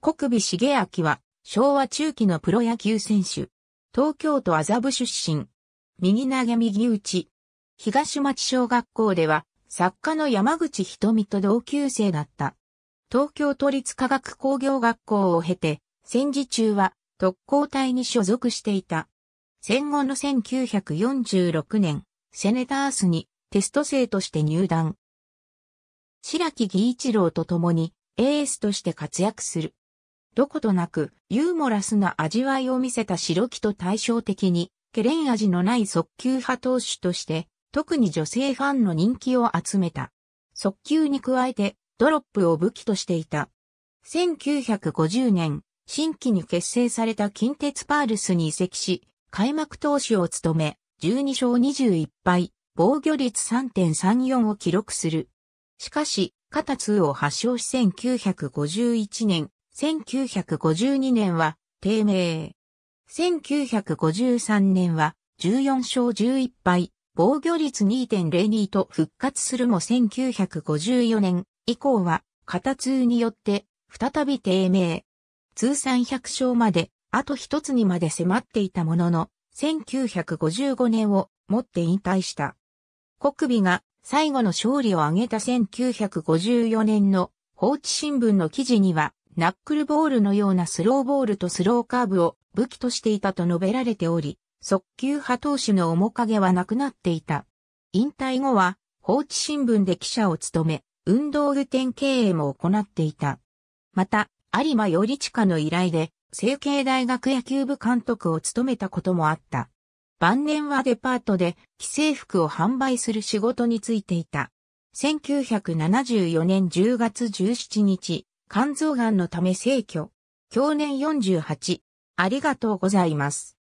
国美茂明は、昭和中期のプロ野球選手。東京都麻布出身。右投げ右打ち。東町小学校では、作家の山口瞳と同級生だった。東京都立科学工業学校を経て、戦時中は特攻隊に所属していた。戦後の1946年、セネタースにテスト生として入団。白木義一郎と共にエースとして活躍する。どことなくユーモラスな味わいを見せた白木と対照的に、ケレン味のない速球派投手として、特に女性ファンの人気を集めた。速球に加えて、ドロップを武器としていた。1950年、新規に結成された近鉄パールスに移籍し、開幕投手を務め、12勝21敗、防御率3.34を記録する。しかし、肩痛を発症し1951年、1952年は、低迷。1953年は、14勝11敗、防御率2.02と復活するも1954年以降は、肩痛によって、再び低迷。通算100勝まで、あと一つにまで迫っていたものの、1955年をもって引退した。国美が最後の勝利を挙げた1954年の放置新聞の記事には、ナックルボールのようなスローボールとスローカーブを武器としていたと述べられており、速球派投手の面影はなくなっていた。引退後は、放置新聞で記者を務め、運動具店経営も行っていた。また、有馬より近の依頼で、成形大学野球部監督を務めたこともあった。晩年はデパートで既製服を販売する仕事についていた。1974年10月17日、肝臓がんのため逝去。去年48。ありがとうございます。